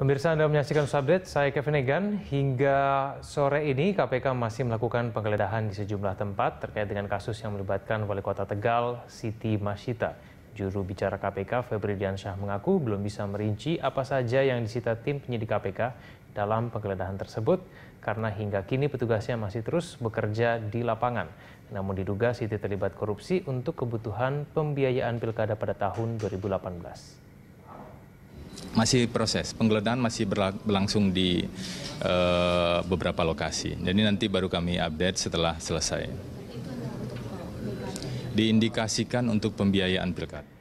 Pemirsa Anda menyaksikan update, saya Kevin Egan. Hingga sore ini KPK masih melakukan penggeledahan di sejumlah tempat terkait dengan kasus yang melibatkan Wali Kota Tegal, Siti Masita. Juru bicara KPK Febri Diansyah mengaku belum bisa merinci apa saja yang disita tim penyidik KPK dalam penggeledahan tersebut karena hingga kini petugasnya masih terus bekerja di lapangan. Namun diduga Siti terlibat korupsi untuk kebutuhan pembiayaan pilkada pada tahun 2018 masih proses penggeledahan masih berlangsung di uh, beberapa lokasi. Jadi nanti baru kami update setelah selesai. Diindikasikan untuk pembiayaan pilkada.